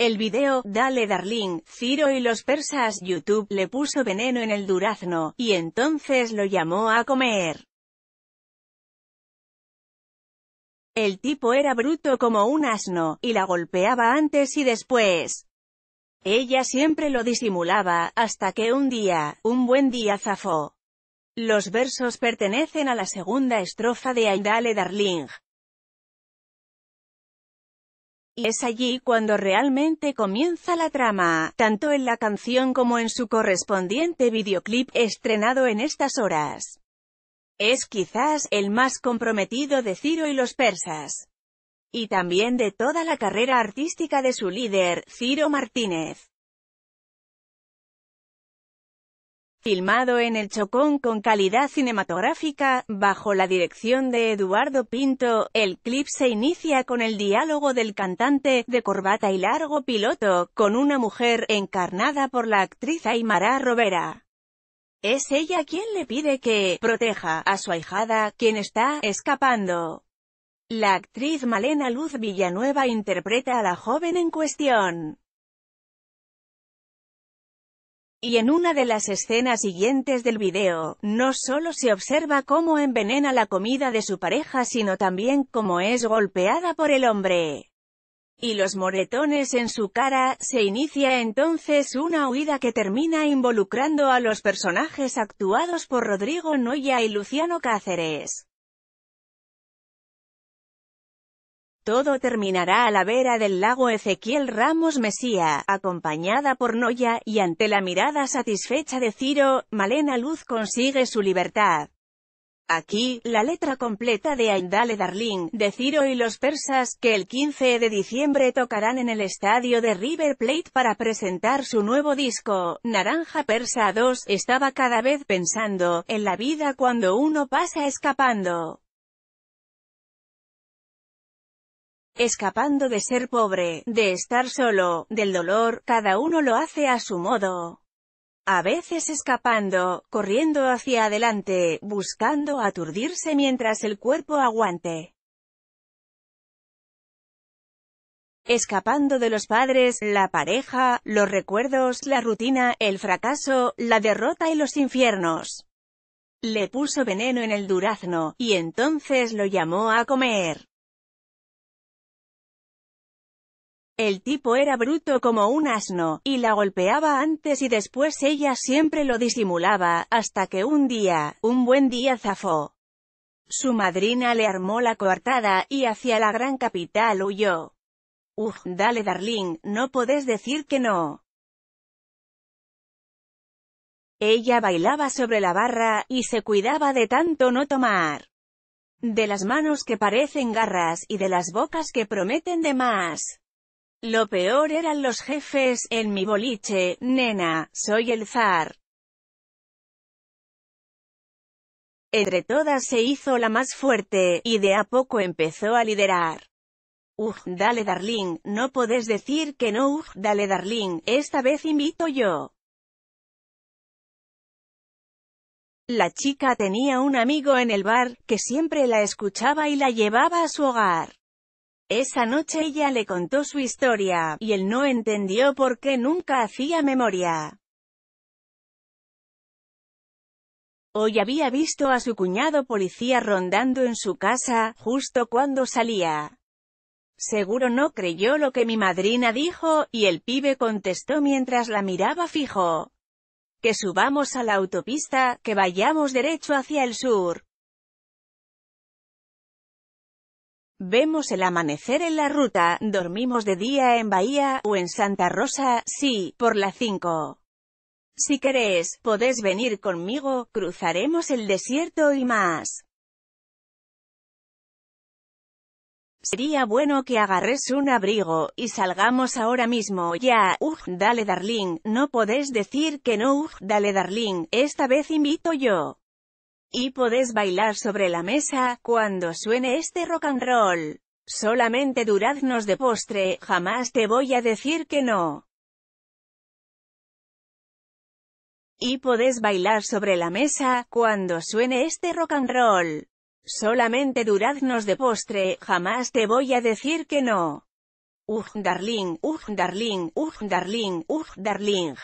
El video, Dale Darling, Ciro y los persas YouTube le puso veneno en el durazno, y entonces lo llamó a comer. El tipo era bruto como un asno, y la golpeaba antes y después. Ella siempre lo disimulaba, hasta que un día, un buen día zafó. Los versos pertenecen a la segunda estrofa de Dale Darling y es allí cuando realmente comienza la trama, tanto en la canción como en su correspondiente videoclip estrenado en estas horas. Es quizás el más comprometido de Ciro y los persas. Y también de toda la carrera artística de su líder, Ciro Martínez. Filmado en el Chocón con calidad cinematográfica, bajo la dirección de Eduardo Pinto, el clip se inicia con el diálogo del cantante, de corbata y largo piloto, con una mujer encarnada por la actriz Aymara Robera. Es ella quien le pide que proteja a su ahijada, quien está escapando. La actriz Malena Luz Villanueva interpreta a la joven en cuestión. Y en una de las escenas siguientes del video, no solo se observa cómo envenena la comida de su pareja sino también cómo es golpeada por el hombre. Y los moretones en su cara, se inicia entonces una huida que termina involucrando a los personajes actuados por Rodrigo Noya y Luciano Cáceres. Todo terminará a la vera del lago Ezequiel Ramos Mesía, acompañada por Noya, y ante la mirada satisfecha de Ciro, Malena Luz consigue su libertad. Aquí, la letra completa de Aindale Darling, de Ciro y los persas, que el 15 de diciembre tocarán en el estadio de River Plate para presentar su nuevo disco, Naranja Persa 2, estaba cada vez pensando, en la vida cuando uno pasa escapando. escapando de ser pobre, de estar solo, del dolor, cada uno lo hace a su modo. A veces escapando, corriendo hacia adelante, buscando aturdirse mientras el cuerpo aguante. escapando de los padres, la pareja, los recuerdos, la rutina, el fracaso, la derrota y los infiernos. Le puso veneno en el durazno, y entonces lo llamó a comer. El tipo era bruto como un asno, y la golpeaba antes y después ella siempre lo disimulaba, hasta que un día, un buen día zafó. Su madrina le armó la coartada, y hacia la gran capital huyó. Uf, dale darling, no podés decir que no. Ella bailaba sobre la barra, y se cuidaba de tanto no tomar. De las manos que parecen garras, y de las bocas que prometen de más. Lo peor eran los jefes, en mi boliche, nena, soy el zar. Entre todas se hizo la más fuerte, y de a poco empezó a liderar. Uf, dale darling, no podés decir que no uf, dale darling, esta vez invito yo. La chica tenía un amigo en el bar, que siempre la escuchaba y la llevaba a su hogar. Esa noche ella le contó su historia, y él no entendió por qué nunca hacía memoria. Hoy había visto a su cuñado policía rondando en su casa, justo cuando salía. Seguro no creyó lo que mi madrina dijo, y el pibe contestó mientras la miraba fijo. Que subamos a la autopista, que vayamos derecho hacia el sur. Vemos el amanecer en la ruta, dormimos de día en Bahía, o en Santa Rosa, sí, por la 5. Si querés, podés venir conmigo, cruzaremos el desierto y más. Sería bueno que agarres un abrigo, y salgamos ahora mismo, ya, ugh, dale darling, no podés decir que no, ugh, dale darling, esta vez invito yo y podés bailar sobre la mesa, cuando suene este rock and roll. Solamente duradnos de postre, jamás te voy a decir que no. Y podés bailar sobre la mesa, cuando suene este rock and roll. Solamente duradnos de postre, jamás te voy a decir que no. Ugh, darling, ugh, darling, ugh, darling, ugh, darling.